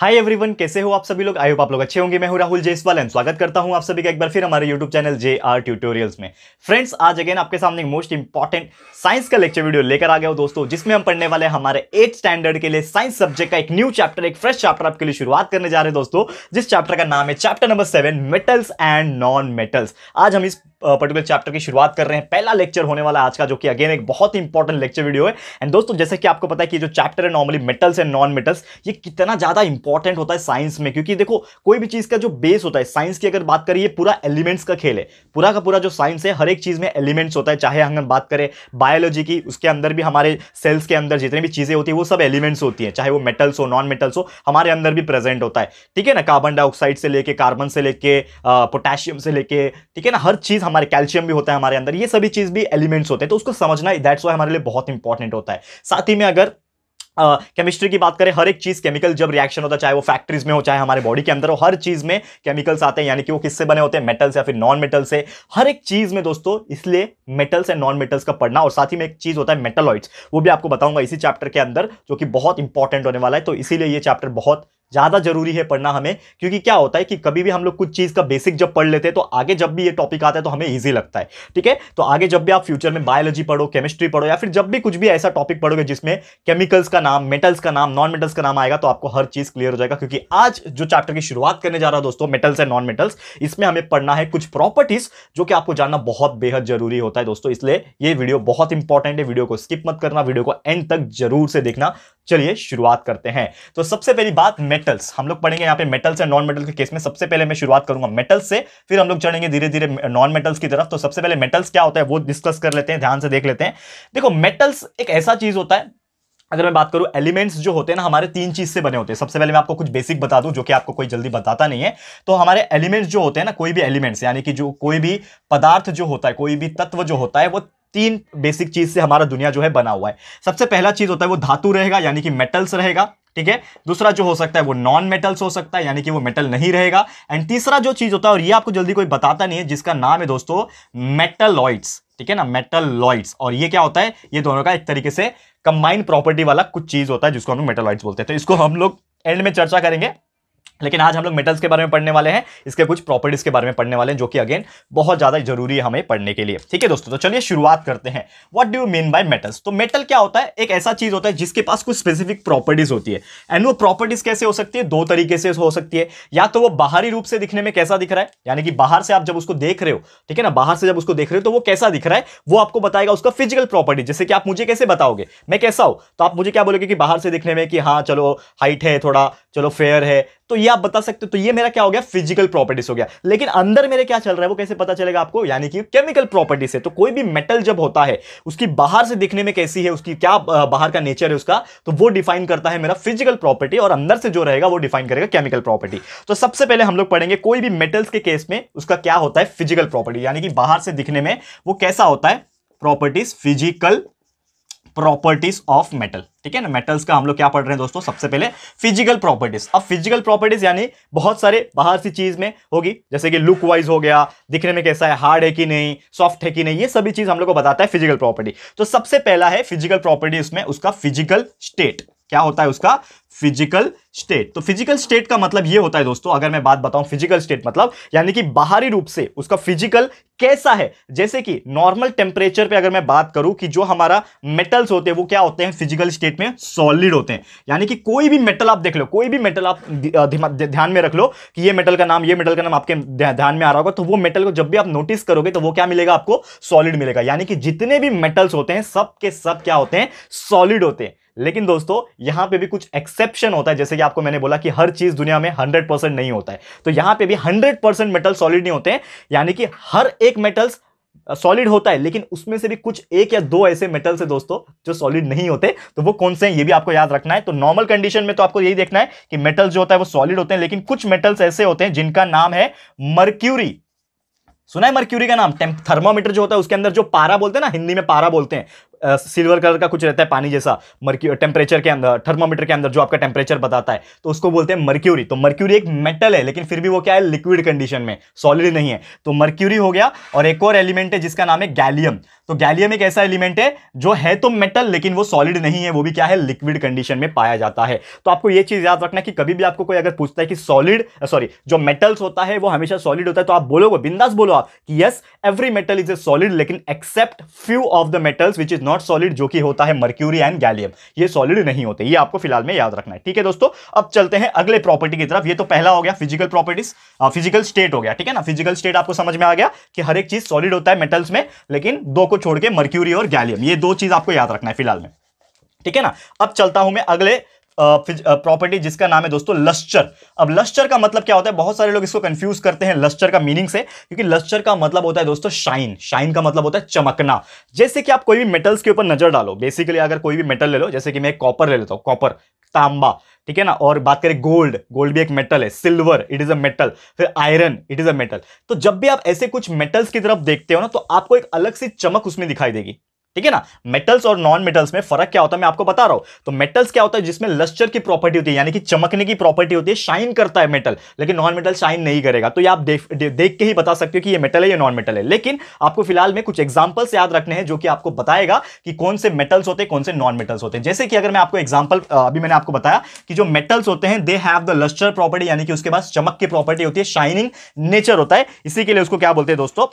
hi everyone कैसे हो आप सभी लोग होप आप लोग अच्छे होंगे मैं हूं राहुल जयसवाल एंड स्वागत करता हूं आप सभी का एक बार फिर हमारे YouTube channel J R tutorials में फ्रेंड्स आज अगेन आपके सामने मोस्ट इंपॉर्टेंट साइंस का लेक्चर वीडियो लेकर आ गया हो दोस्तों जिसमें हम पढ़ने वाले हमारे एट स्टैंडर्ड के लिए साइंस सब्जेक्ट का एक न्यू चैप्टर एक फ्रेश चैप्टर आपके लिए शुरुआत करने जा रहे हैं दोस्तों जिस चैप्टर का नाम है chapter number seven metals and non metals आज हम इस पर्टिकुलर चैप्टर की शुरुआत कर रहे हैं पहला लेक्चर होने वाला आज का जो कि अगेन एक बहुत ही इंपॉर्टेंट लेक्चर वीडियो है एंड दोस्तों जैसे कि आपको पता है कि जो चैप्टर है normally metals and non metals ये कितना ज़्यादा इंपॉर्टेंट होता है साइंस में क्योंकि देखो कोई भी चीज़ का जो बेस होता है साइंस की अगर बात करिए पूरा एलिमेंट्स का खेल है पूरा का पूरा जो साइंस है हर एक चीज़ में एलिमेंट्स होता है चाहे हम बात करें बायोलॉजी की उसके अंदर भी हमारे सेल्स के अंदर जितनी भी चीज़ें होती है वो सब एलिमेंट्स होती है चाहे वो मेटल्स हो नॉन मेटल्स हो हमारे अंदर भी प्रेजेंट होता है ठीक है ना कार्बन डाइऑक्साइड से लेके कार्बन से लेके पोटेशियम से लेके ठीक है ना हर चीज़ हमारे कैल्शियम भी होता है हमारे अंदर ये सभी चीज़ भी एलिमेंट्स होते हैं तो उसको समझना दैट्स वाई हमारे लिए बहुत इंपॉर्टेंट होता है साथ ही में अगर केमिस्ट्री uh, की बात करें हर एक चीज़ केमिकल जब रिएक्शन होता है चाहे वो फैक्ट्रीज में हो चाहे हमारे बॉडी के अंदर हो हर चीज़ में केमिकल्स आते हैं यानी कि वो किससे बने होते हैं मेटल्स या फिर नॉन मेटल से हर एक चीज़ में दोस्तों इसलिए मेटल्स एंड नॉन मेटल्स का पढ़ना और साथ ही में एक चीज़ होता है मेटलॉइड्स वो भी आपको बताऊंगा इसी चैप्टर के अंदर जो कि बहुत इंपॉर्टेंट होने वाला है तो इसीलिए ये चैप्टर बहुत ज़्यादा जरूरी है पढ़ना हमें क्योंकि क्या होता है कि कभी भी हम लोग कुछ चीज़ का बेसिक जब पढ़ लेते हैं तो आगे जब भी ये टॉपिक आता है तो हमें ईजी लगता है ठीक है तो आगे जब भी आप फ्यूचर में बायोलॉजी पढ़ो केमिस्ट्री पढ़ो या फिर जब भी कुछ भी ऐसा टॉपिक पढ़ोगे जिसमें केमिकल्स का नाम मेटल्स का नाम नॉन मेटल्स का नाम आएगा तो आपको हर चीज़ क्लियर हो जाएगा क्योंकि आज जो चैप्टर की शुरुआत करने जा रहा है दोस्तों मेटल्स एंड नॉन मेटल्स इसमें हमें पढ़ना है कुछ प्रॉपर्टीज़ जो कि आपको जानना बहुत बेहद जरूरी होता है दोस्तों इसलिए ये वीडियो बहुत इंपॉर्टेंट है वीडियो को स्किप मत करना वीडियो को एंड तक जरूर से देखना चलिए शुरुआत करते हैं तो सबसे पहली बात मेटल्स हम लोग पढ़ेंगे यहाँ पे मेटल्स एंड नॉन मेटल के केस में सबसे पहले मैं शुरुआत करूंगा मेटल्स से फिर हम लोग चढ़ेंगे धीरे धीरे नॉन मेटल्स की तरफ तो सबसे पहले मेटल्स क्या होता है वो डिस्कस कर लेते हैं ध्यान से देख लेते हैं देखो मेटल्स एक ऐसा चीज होता है अगर मैं बात करूं एलिमेंट्स जो होते हैं ना हमारे तीन चीज से बने होते हैं सबसे पहले मैं आपको कुछ बेसिक बता दूं जो कि आपको कोई जल्दी बताता नहीं है तो हमारे एलिमेंट्स जो होते हैं ना कोई भी एलिमेंट्स यानी कि जो कोई भी पदार्थ जो होता है कोई भी तत्व जो होता है वो तीन बेसिक चीज से हमारा दुनिया जो है बना हुआ है सबसे पहला चीज होता है वो धातु रहेगा यानी कि मेटल्स रहेगा ठीक है दूसरा जो हो सकता है वो नॉन मेटल्स हो सकता है यानी कि वो मेटल नहीं रहेगा एंड तीसरा जो चीज होता है और ये आपको जल्दी कोई बताता नहीं है जिसका नाम है दोस्तों मेटलॉइड्स ठीक है ना मेटलॉइड्स और ये क्या होता है ये दोनों का एक तरीके से कंबाइंड प्रॉपर्टी वाला कुछ चीज होता है जिसको हम मेटलॉइड्स बोलते हैं तो इसको हम लोग एंड में चर्चा करेंगे लेकिन आज हम लोग मेटल्स के बारे में पढ़ने वाले हैं इसके कुछ प्रॉपर्टीज के बारे में पढ़ने वाले हैं जो कि अगेन बहुत ज्यादा जरूरी है हमें पढ़ने के लिए ठीक है दोस्तों तो चलिए शुरुआत करते हैं what do you mean by metals तो मेटल क्या होता है एक ऐसा चीज होता है जिसके पास कुछ स्पेसिफिक प्रॉपर्टीज होती है एंड वो प्रॉपर्टीज कैसे हो सकती है दो तरीके से हो सकती है या तो वो बाहरी रूप से दिखने में कैसा दिख रहा है यानी कि बाहर से आप जब उसको देख रहे हो ठीक है ना बाहर से जब उसको देख रहे हो तो वो कैसा दिख रहा है वो आपको बताएगा उसका फिजिकल प्रॉपर्टी जैसे कि आप मुझे कैसे बताओगे मैं कैसा हूं तो आप मुझे क्या बोलोगे कि बाहर से दिखने में कि हाँ चलो हाइट है थोड़ा चलो फेयर है तो ये आप बता सकते हो तो ये मेरा क्या हो गया फिजिकल प्रॉपर्टीज हो गया लेकिन अंदर मेरे क्या चल रहा है वो कैसे पता चलेगा आपको यानी कि केमिकल प्रॉपर्टीज है तो कोई भी मेटल जब होता है उसकी बाहर से दिखने में कैसी है उसकी क्या बाहर का नेचर है उसका तो वो डिफाइन करता है मेरा फिजिकल प्रॉपर्टी और अंदर से जो रहेगा वो डिफाइन करेगा केमिकल प्रॉपर्टी तो सबसे पहले हम लोग पढ़ेंगे कोई भी मेटल्स के केस में उसका क्या होता है फिजिकल प्रॉपर्टी यानी कि बाहर से दिखने में वो कैसा होता है properties physical properties of metal ठीक है ना मेटल्स का हम लोग क्या पढ़ रहे हैं दोस्तों सबसे पहले फिजिकल प्रॉपर्टीज अब फिजिकल प्रॉपर्टीज यानी बहुत सारे बाहर सी चीज में होगी जैसे कि लुक वाइज हो गया दिखने में कैसा है हार्ड है कि नहीं सॉफ्ट है कि नहीं ये सभी चीज हम लोग को बताता है फिजिकल प्रॉपर्टी तो सबसे पहला है फिजिकल प्रॉपर्टी उसमें उसका फिजिकल स्टेट क्या होता है उसका फिजिकल स्टेट तो फिजिकल स्टेट का मतलब ये होता है दोस्तों अगर मैं बात बताऊं फिजिकल स्टेट मतलब यानी कि बाहरी रूप से उसका फिजिकल कैसा है जैसे कि नॉर्मल टेम्परेचर पे अगर मैं बात करूं कि जो हमारा मेटल्स होते हैं वो क्या होते हैं फिजिकल स्टेट में सॉलिड होते हैं यानी कि कोई भी मेटल आप देख लो कोई भी मेटल आप ध्यान में रख लो कि ये मेटल का नाम ये मेटल का नाम आपके ध्यान में आ रहा होगा तो वो मेटल को जब भी आप नोटिस करोगे तो वो क्या मिलेगा आपको सॉलिड मिलेगा यानी कि जितने भी मेटल्स होते हैं सब के सब क्या होते हैं सॉलिड होते हैं लेकिन दोस्तों यहां पे भी कुछ एक्सेप्शन होता है जैसे कि आपको मैंने बोला कि हर चीज़ दुनिया में 100 परसेंट नहीं होता है तो यहां पे भी 100 परसेंट मेटल सॉलिड नहीं होते हैं यानी कि हर एक मेटल्स सॉलिड होता है लेकिन उसमें से भी कुछ एक या दो ऐसे मेटल्स है दोस्तों जो सॉलिड नहीं होते तो वो कौन से हैं ये भी आपको याद रखना है तो नॉर्मल कंडीशन में तो आपको यही देखना है कि मेटल्स जो होता है वो सॉलिड होते हैं लेकिन कुछ मेटल्स ऐसे होते हैं जिनका नाम है मर्क्यूरी सुना है मर्क्यूरी का नाम थर्मामीटर जो होता है उसके अंदर जो पारा बोलते हैं ना हिंदी में पारा बोलते हैं सिल्वर कलर का कुछ रहता है पानी जैसा मर्क्यू टेम्परेचर के अंदर थर्मामीटर के अंदर जो आपका टेम्परेचर बताता है तो उसको बोलते हैं मर्क्यूरी तो मर्क्यूरी एक मेटल है लेकिन फिर भी वो क्या है लिक्विड कंडीशन में सॉलिड नहीं है तो मर्क्यूरी हो गया और एक और एलिमेंट है जिसका नाम है गैलियम तो गैलियम एक ऐसा एलिमेंट है जो है तो मेटल लेकिन वो सॉलिड नहीं है वो भी क्या है लिक्विड कंडीशन में पाया जाता है तो आपको ये चीज़ याद रखना कि कभी भी आपको कोई अगर पूछता है कि सॉलिड सॉरी जो मेटल्स होता है वो हमेशा सॉलिड होता है तो आप बोलोगे बिंदास बोलो आप कि yes every metal is a solid लेकिन except few of the metals which is not solid जो कि होता है मर्क्यूरी एंड गैलियम ये सॉलिड नहीं होते ये आपको फिलहाल में याद रखना है ठीक है दोस्तों अब चलते हैं अगले प्रॉपर्टी की तरफ ये तो पहला हो गया फिजिकल प्रॉपर्टीज फिजिकल स्टेट हो गया ठीक है ना फिजिकल स्टेट आपको समझ में आ गया कि हर एक चीज सॉलिड होता है मेटल्स में लेकिन दो को छोड़ के मर्क्यूरी और गैलियम ये दो चीज आपको याद रखना है फिलहाल में ठीक है ना अब चलता हूं मैं अगले प्रॉपर्टी जिसका नाम है दोस्तों लश्चर अब लश्चर का मतलब क्या होता है बहुत सारे लोग इसको कंफ्यूज करते हैं लश्चर का मीनिंग से क्योंकि लश्चर का मतलब होता है दोस्तों शाइन शाइन का मतलब होता है चमकना जैसे कि आप कोई भी मेटल्स के ऊपर नजर डालो बेसिकली अगर कोई भी मेटल ले लो जैसे कि मैं कॉपर ले लेता हूँ कॉपर तांबा ठीक है ना और बात करें गोल्ड गोल्ड भी एक मेटल है silver it is a metal फिर iron it is a metal तो जब भी आप ऐसे कुछ मेटल्स की तरफ देखते हो ना तो आपको एक अलग सी चमक उसमें दिखाई देगी ठीक है ना मेटल्स और नॉन मेटल्स में फर्क क्या होता है मैं आपको बता रहा हूं तो मेटल्स क्या होता है जिसमें लस्चर की प्रॉपर्टी होती है यानी कि चमकने की प्रॉपर्टी होती है शाइन करता है मेटल लेकिन नॉन मेटल शाइन नहीं करेगा तो ये आप देख, देख के ही बता सकते हो कि ये मेटल है या नॉन मेटल है लेकिन आपको फिलहाल में कुछ एग्जाम्पल्स याद रखने हैं जो कि आपको बताएगा कि कौन से मेटल्स होते हैं कौन से नॉन मेटल्स होते हैं जैसे कि अगर मैं आपको एग्जाम्पल अभी मैंने आपको बताया कि जो मेटल्स होते हैं they have the lustre property यानी कि उसके पास चमक की प्रॉपर्टी होती है शाइनिंग नेचर होता है इसी के लिए उसको क्या बोलते हैं दोस्तों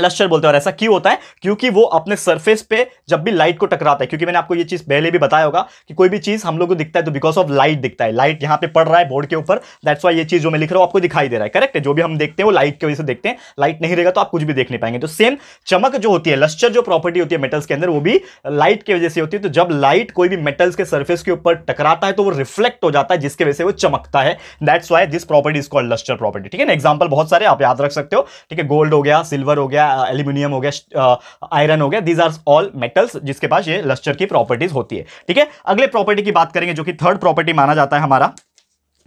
लश्चर बोलते हैं और ऐसा क्यों होता है क्योंकि वो अपने सरफेस पे जब भी लाइट को टकराता है क्योंकि मैंने आपको ये चीज़ पहले भी बताया होगा कि कोई भी चीज़ हम लोग को दिखता है तो बिकॉज ऑफ लाइट दिखता है लाइट यहाँ पे पड़ रहा है बोर्ड के ऊपर दैट्स वाई ये चीज़ जो मैं लिख रहा हूँ आपको दिखाई दे रहा है करेक्ट है जो भी हम देखते हैं वो लाइट की वजह से देखते हैं लाइट नहीं रहेगा तो आप कुछ भी देख नहीं पाएंगे तो सेम चमक जो होती है लस्टर जो प्रॉपर्टी होती है मेटल्स के अंदर वो भी लाइट की वजह से होती है तो जब लाइट कोई भी मेटल्स के सर्फेस के ऊपर टकराता है तो वो रिफ्लेक्ट हो जाता है जिसके वजह से वो चमकता है that's why this property is called lustre property ठीक है ना एग्जाम्पल बहुत सारे आप याद रख सकते हो ठीक है गोल्ड हो गया सिल्वर हो गया गया एल्यूमिनियम हो गया आयरन हो गया दीज आर ऑल मेटल्स जिसके पास ये लस्टर की प्रॉपर्टीज होती है ठीक है अगले प्रॉपर्टी की बात करेंगे जो कि थर्ड प्रॉपर्टी माना जाता है हमारा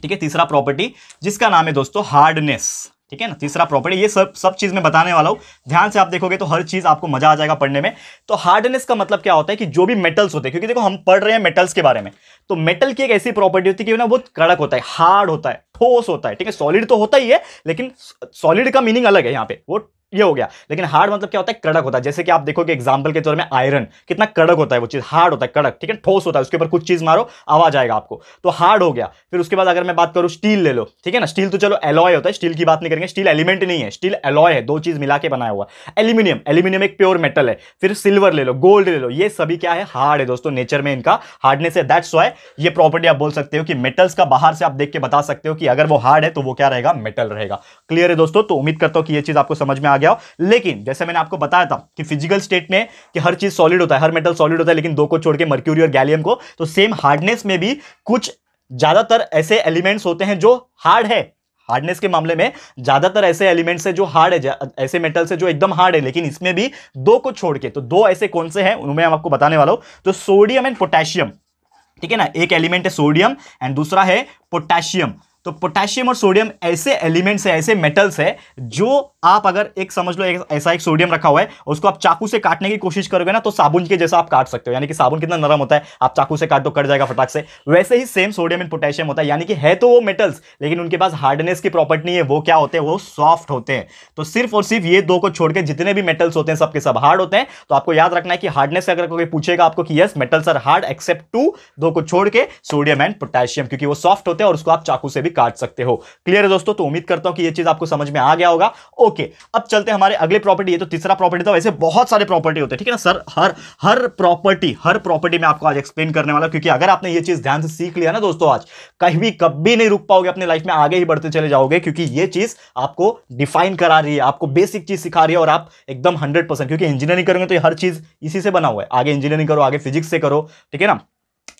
ठीक है तीसरा प्रॉपर्टी जिसका नाम है दोस्तों हार्डनेस ठीक है ना तीसरा प्रॉपर्टी ये सब सब चीज़ मैं बताने वाला हूं ध्यान से आप देखोगे तो हर चीज़ आपको मजा आ जाएगा पढ़ने में तो हार्डनेस का मतलब क्या होता है कि जो भी मेटल्स होते हैं क्योंकि देखो हम पढ़ रहे हैं मेटल्स के बारे में तो मेटल की एक ऐसी प्रॉपर्टी होती है कि ना बहुत कड़क होता है हार्ड होता है ठोस होता है ठीक है सॉलिड तो होता ही है लेकिन सॉलिड का मीनिंग अलग है यहाँ पे वो ये हो गया लेकिन हार्ड मतलब क्या होता है कड़क होता है जैसे कि आप देखोगे एग्जाम्पल के तौर में आयरन कितना कड़क होता है वो चीज़ हार्ड होता है कड़क ठीक है ठोस होता है उसके ऊपर कुछ चीज़ मारो आवाज आएगा आपको तो हार्ड हो गया फिर उसके बाद अगर मैं बात करूँ स्टील ले लो ठीक है ना स्टील तो चलो एलॉय होता है स्टील की बात नहीं करेंगे स्टील एलिमेंट नहीं है स्टील एलॉय है दो चीज़ मिला के बनाया हुआ एल्यूमिनियम एल्यूमिनियम एक प्योर मेटल है फिर सिल्वर ले लो गोल्ड ले लो ये सभी क्या है हार्ड है दोस्तों नेचर में इनका हार्डनेस है दैट्स वाई ये प्रॉपर्टी आप बोल सकते हो कि मेटल्स का बाहर से आप देख के बता सकते हो कि अगर वो हार्ड है तो वो क्या रहेगा मेटल रहेगा क्लियर है दोस्तों तो उम्मीद करता हूँ कि ये चीज़ आपको समझ में आ गया हो लेकिन जैसे मैंने आपको बताया था कि फिजिकल स्टेट में कि हर चीज सॉलिड होता है हर मेटल सॉलिड होता है लेकिन दो को छोड़ के मर्क्यूरी और गैलियम को तो सेम हार्डनेस में भी कुछ ज्यादातर ऐसे एलिमेंट्स होते हैं जो हार्ड है हार्डनेस के मामले में ज्यादातर ऐसे एलिमेंट्स है जो हार्ड है ऐसे मेटल से जो एकदम हार्ड है लेकिन इसमें भी दो को छोड़ के तो दो ऐसे कौन से हैं उनमें हम आपको बताने वाला हूं तो सोडियम एंड पोटेशियम ठीक है ना एक एलिमेंट है सोडियम एंड दूसरा है पोटेशियम तो पोटेशियम और सोडियम ऐसे एलिमेंट्स हैं ऐसे मेटल्स हैं जो आप अगर एक समझ लो एक, ऐसा एक सोडियम रखा हुआ है उसको आप चाकू से काटने की कोशिश करोगे ना तो साबुन के जैसा आप काट सकते हो यानी कि साबुन कितना नरम होता है आप चाकू से काट दो कट जाएगा फटाक से वैसे ही सेम सोडियम एंड पोटेशियम होता है यानी कि है तो वो मेटल्स लेकिन उनके पास हार्डनेस की प्रॉपर्टी नहीं है वो क्या होते हैं वो सॉफ्ट होते हैं तो सिर्फ और सिर्फ ये दो को छोड़ के जितने भी मेटल्स होते हैं सबके सब हार्ड होते हैं तो आपको याद रखना है कि हार्डनेस अगर कोई पूछेगा आपको कि yes metals are hard except two दो को छोड़ के सोडियम एंड पोटेशियम क्योंकि वो सॉफ्ट होते हैं और उसको आप चाकू से भी भी काट सकते हो क्लियर है दोस्तों तो उम्मीद करता हूं कि ये चीज आपको समझ में आ गया होगा ओके अब चलते हमारे अगले प्रॉपर्टी ये तो तीसरा प्रॉपर्टी था वैसे बहुत सारे प्रॉपर्टी होते हैं ठीक है ना सर हर हर प्रॉपर्टी हर प्रॉपर्टी में आपको आज एक्सप्लेन करने वाला क्योंकि अगर आपने ये चीज ध्यान से सीख लिया ना दोस्तों आज कहीं भी कभी नहीं रुक पाओगे अपने लाइफ में आगे ही बढ़ते चले जाओगे क्योंकि ये चीज आपको डिफाइन करा रही है आपको बेसिक चीज सिखा रही है और आप एकदम हंड्रेड क्योंकि इंजीनियरिंग करेंगे तो हर चीज इसी से बना हुआ है आगे इंजीनियरिंग करो आगे फिजिक्स से करो ठीक है ना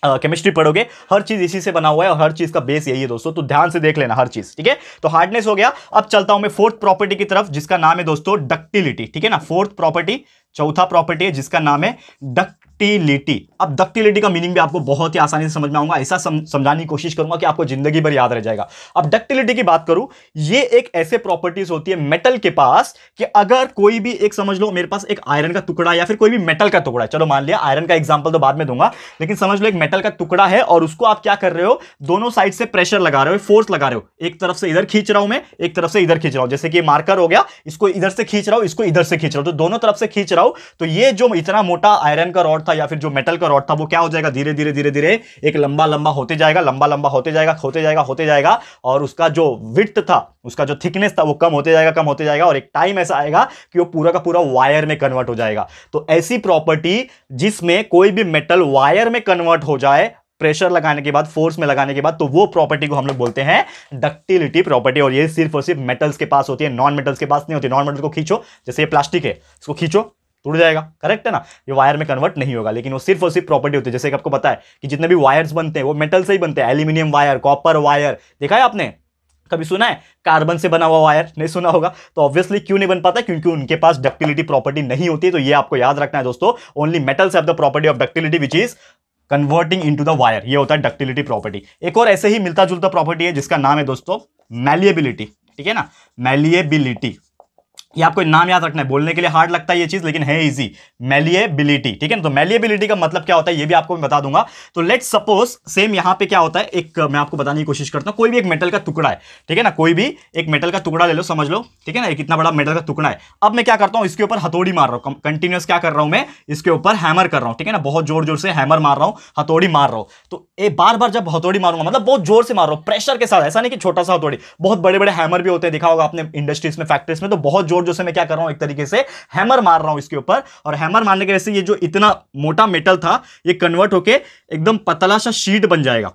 केमिस्ट्री uh, पढ़ोगे हर चीज़ इसी से बना हुआ है और हर चीज़ का बेस यही है दोस्तों तो ध्यान से देख लेना हर चीज़ ठीक है तो हार्डनेस हो गया अब चलता हूं मैं फोर्थ प्रॉपर्टी की तरफ जिसका नाम है दोस्तों डक्टिलिटी ठीक है ना फोर्थ प्रॉपर्टी चौथा प्रॉपर्टी है जिसका नाम है डक्टिलिटी अब डक्टिलिटी का मीनिंग भी आपको बहुत ही आसानी से समझ में आऊंगा ऐसा समझाने की कोशिश करूंगा कि आपको जिंदगी भर याद रह जाएगा अब डक्टिलिटी की बात करूं ये एक ऐसे प्रॉपर्टीज होती है मेटल के पास कि अगर कोई भी एक समझ लो मेरे पास एक आयरन का टुकड़ा या फिर कोई भी मेटल का टुकड़ा है चलो मान लिया आयरन का एग्जाम्पल तो बाद में दूंगा लेकिन समझ लो एक मेटल का टुकड़ा है और उसको आप क्या कर रहे हो दोनों साइड से प्रेशर लगा रहे हो फोर्स लगा रहे हो एक तरफ से इधर खींच रहा हूं मैं एक तरफ से इधर खींच रहा हूं जैसे कि मार्कर हो गया इसको इधर से खींच रहा हूं इसको इधर से खींच रहा हूं तो दोनों तरफ से खींच रहा रहा हूं तो ये जो इतना मोटा आयरन का रॉड था या फिर जो मेटल का रॉड था वो क्या हो जाएगा धीरे धीरे धीरे धीरे एक लंबा लंबा होते जाएगा लंबा लंबा होते जाएगा होते जाएगा होते जाएगा और उसका जो विथ था उसका जो थिकनेस था वो कम होते जाएगा कम होते जाएगा और एक टाइम ऐसा आएगा कि वो पूरा का पूरा वायर में कन्वर्ट हो जाएगा तो ऐसी प्रॉपर्टी जिसमें कोई भी मेटल वायर में कन्वर्ट हो जाए प्रेशर लगाने के बाद फोर्स में लगाने के बाद तो वो प्रॉपर्टी को हम लोग बोलते हैं डक्टिलिटी प्रॉपर्टी और ये सिर्फ और सिर्फ मेटल्स के पास होती है नॉन मेटल्स के पास नहीं होती नॉन मेटल्स को खींचो जैसे ये प्लास्टिक है इसको खींचो टूट जाएगा करेक्ट है ना ये वायर में कन्वर्ट नहीं होगा लेकिन वो सिर्फ और सिर्फ प्रॉपर्टी होती है जैसे कि आपको पता है कि जितने भी वायर्स बनते हैं वो मेटल से ही बनते हैं एल्यूमिनियम वायर कॉपर वायर देखा है आपने कभी सुना है कार्बन से बना हुआ वायर नहीं सुना होगा तो ऑब्वियसली क्यों नहीं बन पाता क्योंकि उनके पास डक्टिलिटी प्रॉपर्टी नहीं होती तो ये आपको याद रखना है दोस्तों only metals have the property of ductility which is converting into the wire ये होता है डक्टिलिटी प्रॉपर्टी एक और ऐसे ही मिलता जुलता प्रॉपर्टी है जिसका नाम है दोस्तों मैलिएबिलिटी ठीक है ना मैलिएबिलिटी ये आपको नाम याद रखना है बोलने के लिए हार्ड लगता है ये चीज लेकिन है इजी मेलिएबिलिटी ठीक है ना तो मेलिएबिलिटी का मतलब क्या होता है ये भी आपको मैं बता दूंगा तो लेट सपोज सेम यहां पे क्या होता है एक मैं आपको बताने की कोशिश करता हूं कोई भी एक मेटल का टुकड़ा है ठीक है ना कोई भी एक मेटल का टुकड़ा ले लो समझ लो ठीक है ना एक इतना बड़ा मेटल का टुकड़ा है अब मैं क्या करता हूँ इसके ऊपर हथौड़ी मार रहा हूँ कंटिन्यूस क्या कर रहा हूं मैं इसके ऊपर हैमर कर रहा हूँ ठीक है ना बहुत जोर जोर से हैमर मार रहा हूँ हथौड़ी मार रहा हूँ तो ये बार बार जब हथौड़ी मारूंगा मतलब बहुत जोर से मार रहा हूँ प्रेशर के साथ ऐसा नहीं कि छोटा सा हथौड़ी बहुत बड़े बड़े हैमर भी होते हैं देखा होगा आपने इंडस्ट्रीज में फैक्ट्रीज में तो बहुत जोर जोर जोर से मैं क्या कर रहा हूं एक तरीके से हैमर मार रहा हूं इसके ऊपर और हैमर मारने के वजह से ये जो इतना मोटा मेटल था ये कन्वर्ट होकर एकदम पतला सा शीट बन जाएगा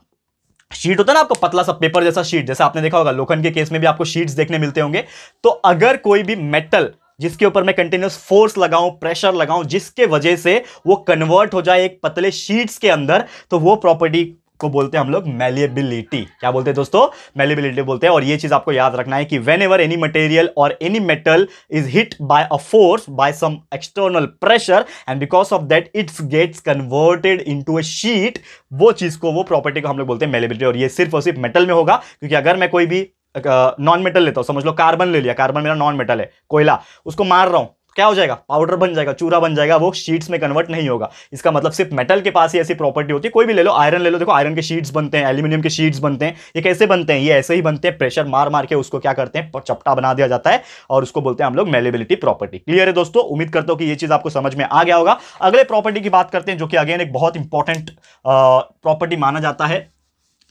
शीट होता है ना आपको पतला सा पेपर जैसा शीट जैसा आपने देखा होगा लोखंड के केस में भी आपको शीट्स देखने मिलते होंगे तो अगर कोई भी मेटल जिसके ऊपर मैं कंटिन्यूस फोर्स लगाऊं प्रेशर लगाऊं जिसके वजह से वो कन्वर्ट हो जाए एक पतले शीट्स के अंदर तो वो प्रॉपर्टी को बोलते हैं हम लोग मेलेबिलिटी क्या बोलते हैं दोस्तों मेलेबिलिटी बोलते हैं और ये चीज आपको याद रखना है कि वेन एवर एनी मटेरियल और any metal is hit by a force by some external pressure and because of that its gets converted into a sheet वो चीज को वो प्रॉपर्टी को हम लोग बोलते हैं मेलेबिलिटी और ये सिर्फ और सिर्फ मेटल में होगा क्योंकि अगर मैं कोई भी नॉन मेटल लेता हूँ समझ लो कार्बन ले लिया कार्बन मेरा नॉन मेटल है कोयला उसको मार रहा हूँ क्या हो जाएगा पाउडर बन जाएगा चूरा बन जाएगा वो शीट्स में कन्वर्ट नहीं होगा इसका मतलब सिर्फ मेटल के पास ही ऐसी प्रॉपर्टी होती है कोई भी ले लो आयरन ले लो देखो आयरन के शीट्स बनते हैं एल्यूमिनियम के शीट्स बनते हैं ये कैसे बनते हैं ये ऐसे ही बनते हैं प्रेशर मार मार के उसको क्या करते हैं चपटा बना दिया जाता है और उसको बोलते हैं हम लोग मेलेबिलिटी प्रॉपर्टी क्लियर है दोस्तों उम्मीद करते हो कि ये चीज़ आपको समझ में आ गया होगा अगले प्रॉपर्टी की बात करते हैं जो कि अगेन एक बहुत इंपॉर्टेंट प्रॉपर्टी माना जाता है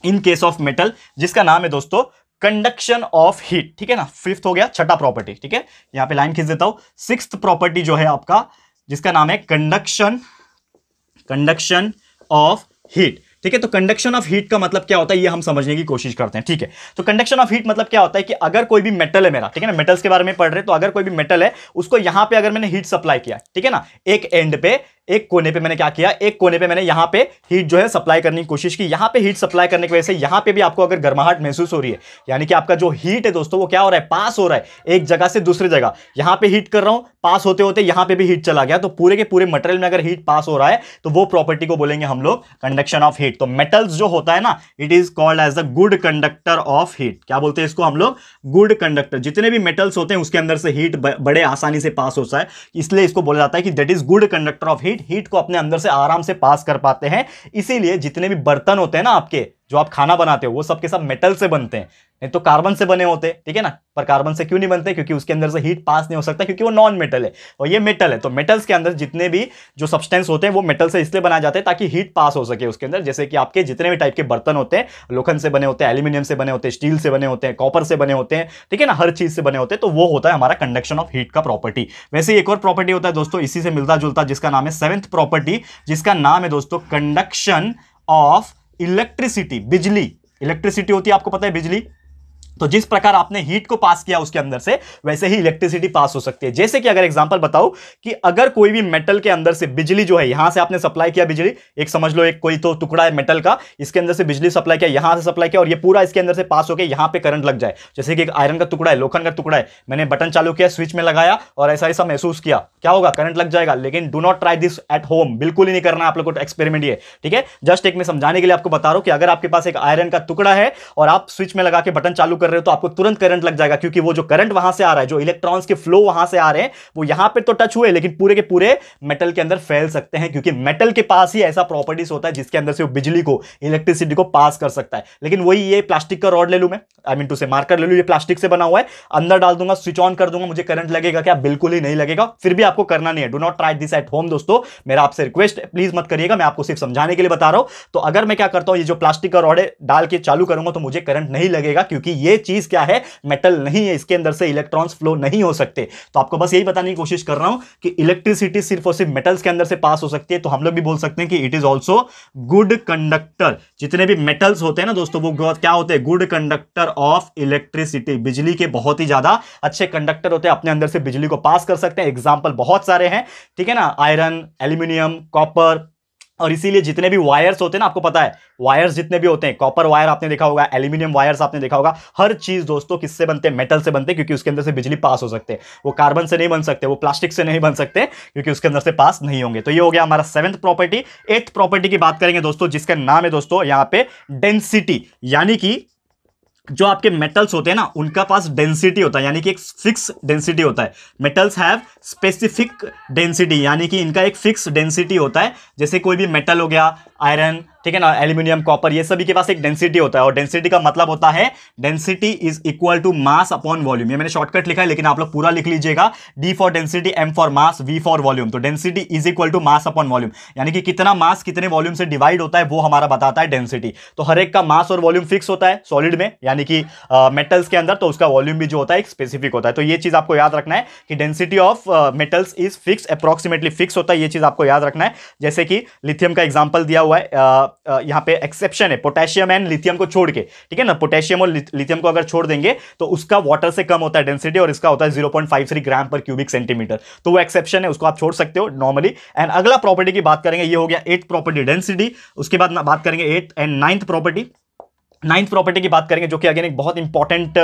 इन केस ऑफ मेटल जिसका नाम है दोस्तों कंडक्शन ऑफ हीट ठीक है ना फिफ्थ हो गया छठा प्रॉपर्टी ठीक है यहां पे लाइन खींच देता हूं सिक्स प्रॉपर्टी जो है आपका जिसका नाम है कंडक्शन कंडक्शन ऑफ हीट ठीक है तो कंडक्शन ऑफ हीट का मतलब क्या होता है ये हम समझने की कोशिश करते हैं ठीक है तो कंडक्शन ऑफ हीट मतलब क्या होता है कि अगर कोई भी मेटल है मेरा ठीक है ना मेटल्स के बारे में पढ़ रहे तो अगर कोई भी मेटल है उसको यहां पे अगर मैंने हीट सप्लाई किया ठीक है ना एक एंड पे एक कोने पे मैंने क्या किया एक कोने पे मैंने यहाँ पे हीट जो है सप्लाई करने की कोशिश की यहाँ पे हीट सप्लाई करने की वजह से यहाँ पे भी आपको अगर गर्माहट महसूस हो रही है यानी कि आपका जो हीट है दोस्तों वो क्या हो रहा है पास हो रहा है एक जगह से दूसरी जगह यहाँ पे हीट कर रहा हूँ पास होते होते यहाँ पे भी हीट चला गया तो पूरे के पूरे मटेरियल में अगर हीट पास हो रहा है तो वो प्रॉपर्टी को बोलेंगे हम लोग कंडक्शन ऑफ हीट तो मेटल्स जो होता है ना it is called as a good conductor of heat क्या बोलते हैं इसको हम लोग गुड कंडक्टर जितने भी मेटल्स होते हैं उसके अंदर से हीट बड़े आसानी से पास होता है इसलिए इसको बोला जाता है कि that is good conductor of heat heat heat को अपने अंदर से आराम से पास कर पाते हैं इसीलिए जितने भी बर्तन होते हैं ना आपके जो आप खाना बनाते हो वो सब के सब मेटल से बनते हैं नहीं तो कार्बन से बने होते ठीक है ना पर कार्बन से क्यों नहीं बनते क्योंकि उसके अंदर से हीट पास नहीं हो सकता क्योंकि वो नॉन मेटल है और ये मेटल है तो मेटल्स के अंदर जितने भी जो सब्सटेंस होते हैं वो मेटल से इसलिए बनाए जाते हैं ताकि हीट पास हो सके उसके अंदर जैसे कि आपके जितने भी टाइप के बर्तन होते हैं लोखन से बने होते हैं एल्यूमिनियम से बने होते हैं स्टील से बने होते हैं कॉपर से बने होते हैं ठीक है ना हर चीज से बने होते हैं तो वो होता है हमारा कंडक्शन ऑफ हीट का प्रॉपर्टी वैसे एक और प्रॉपर्टी होता है दोस्तों इसी से मिलता जुलता जिसका नाम है सेवंथ प्रॉपर्टी जिसका नाम है दोस्तों कंडक्शन ऑफ इलेक्ट्रिसिटी बिजली इलेक्ट्रिसिटी होती है आपको पता है बिजली तो जिस प्रकार आपने हीट को पास किया उसके अंदर से वैसे ही इलेक्ट्रिसिटी पास हो सकती है जैसे कि अगर एग्जांपल बताओ कि अगर कोई भी मेटल के अंदर से बिजली जो है यहां से आपने सप्लाई किया बिजली एक समझ लो एक कोई तो टुकड़ा है मेटल का इसके अंदर से बिजली सप्लाई किया यहां से सप्लाई किया और ये पूरा इसके अंदर से पास होकर यहां पर करंट लग जाए जैसे कि एक आयरन का टुकड़ा है लोखन का टुकड़ा है मैंने बटन चालू किया स्विच में लगाया और ऐसा ऐसा महसूस किया क्या होगा करंट लग जाएगा लेकिन do not try this at home बिल्कुल ही नहीं करना आप लोग को एक्सपेरिमेंट ये ठीक है जस्ट एक मैं समझाने के लिए आपको बता रहा हूं कि अगर आपके पास एक आयरन का टुकड़ा है और आप स्विच में लगा के बटन चालू कर रहे हो तो आपको तुरंत करंट लग जाएगा क्योंकि वो जो करंट वहां से आ रहा है जो इलेक्ट्रॉन्स के फ्लो वहां से आ रहे हैं वो यहां पर तो टच हुए लेकिन पूरे के पूरे मेटल के अंदर फैल सकते हैं क्योंकि मेटल के पास ही ऐसा प्रॉपर्टीज होता है जिसके अंदर से वो बिजली को इलेक्ट्रिसिटी को पास कर सकता है लेकिन वही ये प्लास्टिक का रॉड ले लू मैं I mean to say marker ले लू ये प्लास्टिक से बना हुआ है अंदर डाल दूंगा स्विच ऑन कर दूंगा मुझे करंट लगेगा क्या बिल्कुल ही नहीं लगेगा फिर भी आपको करना नहीं है do not try this at home दोस्तों मेरा आपसे रिक्वेस्ट प्लीज मत करिएगा मैं आपको सिर्फ समझाने के लिए बता रहा हूं तो अगर मैं क्या करता हूं ये जो प्लास्टिक का रॉड है डाल के चालू करूंगा तो मुझे करंट नहीं लगेगा क्योंकि ये चीज क्या है मेटल नहीं है इसके अंदर से इलेक्ट्रॉन्स फ्लो नहीं हो सकते तो आपको बस यही बताने की कोशिश कर रहा हूं कि इलेक्ट्रिसिटी सिर्फ और सिर्फ मेटल्स के अंदर से पास हो सकती है तो हम लोग भी बोल सकते हैं कि it is also good conductor जितने भी मेटल्स होते हैं ना दोस्तों वो क्या होते हैं गुड कंडक्टर ऑफ इलेक्ट्रिसिटी बिजली के बहुत ही ज्यादा अच्छे कंडक्टर होते हैं अपने अंदर से बिजली को पास कर सकते हैं एग्जाम्पल बहुत सारे हैं ठीक है ना आयरन एल्यूमिनियम कॉपर और इसीलिए जितने भी वायर्स होते हैं ना आपको पता है वायर्स जितने भी होते हैं कॉपर वायर आपने देखा होगा एल्यूमिनियम वायर्स आपने देखा होगा हर चीज़ दोस्तों किससे बनते हैं मेटल से बनते हैं क्योंकि उसके अंदर से बिजली पास हो सकते हैं वो कार्बन से नहीं बन सकते वो प्लास्टिक से नहीं बन सकते क्योंकि उसके अंदर से पास नहीं होंगे तो ये हो गया हमारा सेवंथ प्रॉपर्टी एथ प्रॉपर्टी की बात करेंगे दोस्तों जिसका नाम है दोस्तों यहाँ पे डेंसिटी यानी कि जो आपके मेटल्स होते हैं ना उनका पास डेंसिटी होता है यानी कि एक फिक्स डेंसिटी होता है मेटल्स हैव स्पेसिफिक डेंसिटी यानी कि इनका एक फिक्स डेंसिटी होता है जैसे कोई भी मेटल हो गया आयरन ठीक है ना एल्यूमिनियम कॉपर ये सभी के पास एक डेंसिटी होता है और डेंसिटी का मतलब होता है density is equal to mass upon volume ये मैंने शॉर्टकट लिखा है लेकिन आप लोग पूरा लिख लीजिएगा D for density M for mass V for volume तो density is equal to mass upon volume यानी कि कितना मास कितने वॉल्यूम से डिवाइड होता है वो हमारा बताता है डेंसिटी तो हर एक का मास और वॉल्यूम फिक्स होता है सॉलिड में यानी कि मेटल्स uh, के अंदर तो उसका वॉल्यूम भी जो होता है एक स्पेसिफिक होता है तो ये चीज आपको याद रखना है कि density of metals is fix approximately fix होता है ये चीज आपको याद रखना है जैसे कि लिथियम का एग्जाम्पल दिया हुआ है यहाँ पे एक्सेप्शन है पोटेशियम एंड लिथियम को छोड़ के ठीक है ना पोटेशियम और लिथियम को अगर छोड़ देंगे तो उसका वाटर से कम होता है डेंसिटी और इसका होता है जीरो ग्राम पर क्यूबिक सेंटीमीटर तो वो एक्सेप्शन है उसको आप छोड़ सकते हो नॉर्मली एंड अगला प्रॉपर्टी की बात करेंगे ये हो गया एट प्रॉपर्टी डेंसिटी उसके बाद बात करेंगे eight and ninth property ninth property की बात करेंगे जो कि अगेन एक बहुत इंपॉर्टेंट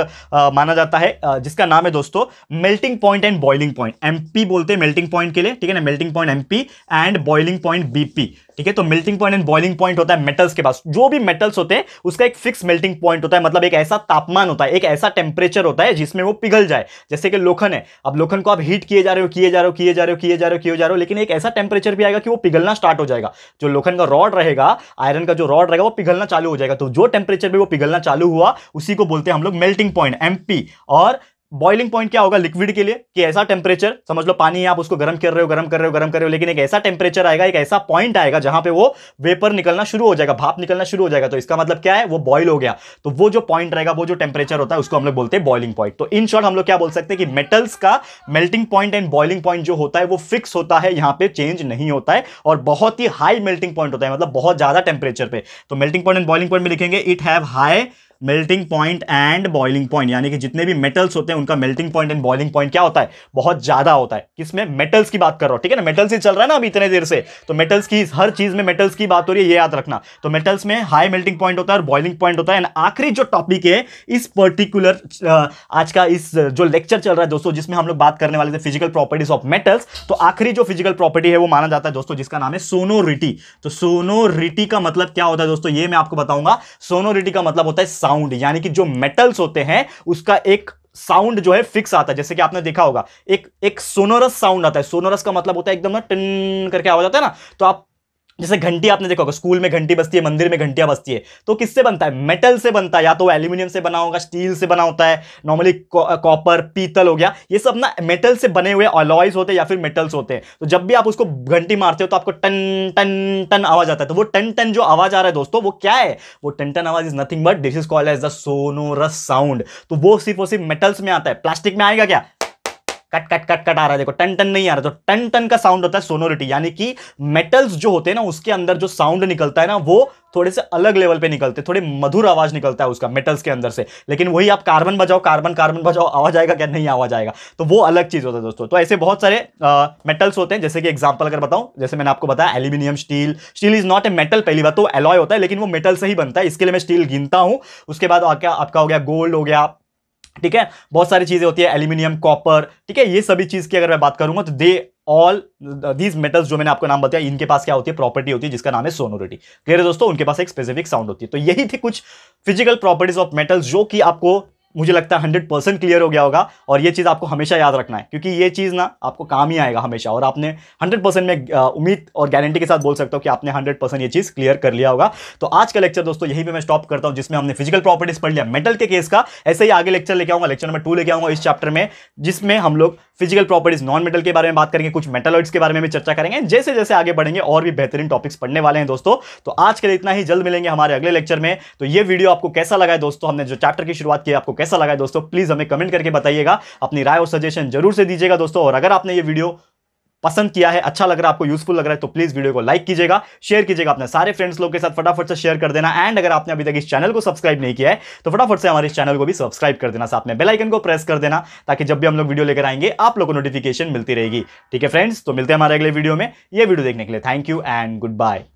माना जाता है आ, जिसका नाम है दोस्तों melting point and boiling point MP बोलते हैं मेल्टिंग पॉइंट के लिए ठीक है ना melting point MP and boiling point BP ठीक है तो melting point and boiling point होता है मेटल्स के पास जो भी मेटल्स होते हैं उसका एक फिक्स मेल्टिंग पॉइंट होता है मतलब एक ऐसा तापमान होता है एक ऐसा टेम्परेचर होता है जिसमें वो पिघल जाए जैसे कि लोखन है अब लोखन को आप हीट किए जा रहे हो किए जा रहे हो किए जा रहे हो किए जा रहे हो किए जा रहे हो लेकिन एक ऐसा टेम्परेचर भी आएगा कि वो पिघलना स्टार्ट हो जाएगा जो लोखन का रॉड रहेगा आयरन का जो रॉड रहेगा वो पिघलना चालू हो जाएगा तो जो टेम्परेचर टेम्परेचर पर वो पिघलना चालू हुआ उसी को बोलते हैं हम लोग मेल्टिंग पॉइंट एमपी और बॉइलिंग पॉइंट क्या होगा लिक्विड के लिए कि ऐसा टेम्परेचर समझ लो पानी आप उसको गर्म कर रहे हो गर्म कर रहे हो गर्म कर रहे हो लेकिन एक ऐसा टेम्परेचर आएगा एक ऐसा पॉइंट आएगा जहां पे वो वेपर निकलना शुरू हो जाएगा भाप निकलना शुरू हो जाएगा तो इसका मतलब क्या है वो बॉइल हो गया तो वो जो पॉइंट रहेगा वो जो टेम्परेचर होता है उसको हम लोग बोलते हैं बॉइलिंग पॉइंट तो इन शॉर्ट हम लोग क्या बोल सकते हैं कि मेटल्स का melting point and boiling point जो होता है वो फिक्स होता है यहाँ पे चेंज नहीं होता है और बहुत ही हाई मेल्टिंग पॉइंट होता है मतलब बहुत ज्यादा टेम्परेचर पे तो melting point and boiling point में लिखेंगे it have high melting point and boiling point यानी कि जितने भी मेटल्स होते हैं उनका melting point and boiling point क्या होता है बहुत ज्यादा होता है किसमें मेटल्स की बात कर रहा हूं ठीक है ना मेटल्स ही चल रहा है ना अभी इतने देर से तो मेटल्स की हर चीज में मेटल्स की बात हो रही है ये याद रखना तो मेटल्स में हाई मेल्टिंग पॉइंट होता है और बॉइलिंग पॉइंट होता है एंड आखिरी जो टॉपिक है इस पर्टिकुलर आज का इस जो लेक्चर चल रहा है दोस्तों जिसमें हम लोग बात करने वाले थे फिजिकल प्रॉपर्टीज ऑफ मेटल्स तो आखिरी जो फिजिकल प्रॉपर्टी है वो माना जाता है दोस्तों जिसका नाम है सोनोरिटी तो सोनोरिटी का मतलब क्या होता है दोस्तों ये मैं आपको बताऊंगा सोनोरिटी का मतलब होता है साउंड यानी कि जो मेटल्स होते हैं उसका एक साउंड जो है फिक्स आता है जैसे कि आपने देखा होगा एक एक सोनोरस साउंड आता है सोनोरस का मतलब होता है एकदम ना टन करके आवाज आता है ना तो आप जैसे घंटी आपने देखा होगा स्कूल में घंटी बसती है मंदिर में घंटियां बसती है तो किससे बनता है मेटल से बनता है या तो एल्यूमिनियम से बना होगा स्टील से बना होता है नॉर्मली कॉपर पीतल हो गया ये सब ना मेटल से बने हुए अलॉयज होते हैं या फिर मेटल्स होते हैं तो जब भी आप उसको घंटी मारते हो तो आपको टन टन टन आवाज आता है तो वो टन टन जो आवाज आ रहा है दोस्तों वो क्या है वो टन टन आवाज is nothing but this is call as the sonorous sound तो वो सिर्फ और सिर्फ मेटल्स में आता है प्लास्टिक में आएगा क्या कट कट कट कट आ रहा है देखो टन टन नहीं आ रहा तो टन टन का साउंड होता है सोनोरिटी यानी कि मेटल्स जो होते हैं ना उसके अंदर जो साउंड निकलता है ना वो थोड़े से अलग लेवल पे निकलते हैं थोड़े मधुर आवाज निकलता है उसका मेटल्स के अंदर से लेकिन वही आप कार्बन बजाओ कार्बन कार्बन बजाओ आवाज आएगा क्या नहीं आवाज आएगा तो वो अलग चीज़ होता है दोस्तों तो ऐसे बहुत सारे मेटल्स होते हैं जैसे कि एग्जाम्पल अगर बताऊं जैसे मैंने आपको बताया aluminium steel steel is not a metal पहली बात तो एलॉय होता है लेकिन वो मेटल से ही बनता है इसके लिए मैं स्टील गिनता हूँ उसके बाद आपका हो गया गोल्ड हो गया ठीक है बहुत सारी चीज़ें होती है एल्यूमिनियम कॉपर ठीक है ये सभी चीज़ की अगर मैं बात करूंगा तो दे ऑल दीज मेटल्स जो मैंने आपको नाम बताया इनके पास क्या होती है प्रॉपर्टी होती है जिसका नाम है सोनोरिटी क्लियर है दोस्तों उनके पास एक स्पेसिफिक साउंड होती है तो यही थी कुछ फिजिकल प्रॉपर्टीज ऑफ मेटल्स जो कि आपको मुझे लगता है हंड्रेड परसेंट क्लियर हो गया होगा और ये चीज़ आपको हमेशा याद रखना है क्योंकि ये चीज़ ना आपको काम ही आएगा हमेशा और आपने हंड्रेड परसेंट में उम्मीद और गारंटी के साथ बोल सकता हूँ कि आपने हंड्रेड परसेंट ये चीज़ क्लियर कर लिया होगा तो आज का लेक्चर दोस्तों यही पे मैं स्टॉप करता हूँ जिसमें हमने फिजिकल प्रॉपर्टीज़ पढ़ लिया मेटल के केस का ऐसे ही आगे लेक्चर लेके आऊँगा लेक्चर नंबर टू लेके आऊँगा इस चैप्टर में जिसमें हम लोग फिजिकल प्रॉपर्टीज नॉन मेटल के बारे में बात करेंगे कुछ मेटलॉइड्स के बारे में भी चर्चा करेंगे जैसे जैसे आगे बढ़ेंगे और भी बेहतरीन टॉपिक्स पढ़ने वाले हैं दोस्तों तो आज के लिए इतना ही जल्द मिलेंगे हमारे अगले लेक्चर में तो ये वीडियो आपको कैसा लगा है दोस्तों हमने जो चैप्टर की शुरुआत की आपको कैसा लगा है दोस्तों प्लीज हमें कमेंट करके बताइएगा अपनी राय और सजेशन जरूर से दीजिएगा दोस्तों और अगर आपने ये वीडियो पसंद किया है अच्छा लग रहा है आपको यूजफुल लग रहा है तो प्लीज़ वीडियो को लाइक कीजिएगा शेयर कीजिएगा अपने सारे फ्रेंड्स लोग के साथ फटाफट से शेयर कर देना एंड अगर आपने अभी तक इस चैनल को सब्सक्राइब नहीं किया है तो फटाफट से हमारे इस चैनल को भी सब्सक्राइब कर देना साथ में बेलाइकन को प्रेस कर देना ताकि जब भी हम लोग वीडियो लेकर आएंगे आप लोग को नोटिफिकेशन मिलती रहेगी ठीक है फ्रेंड्स तो मिलते हैं हमारे अगले वीडियो में ये वीडियो देखने के लिए thank you and good bye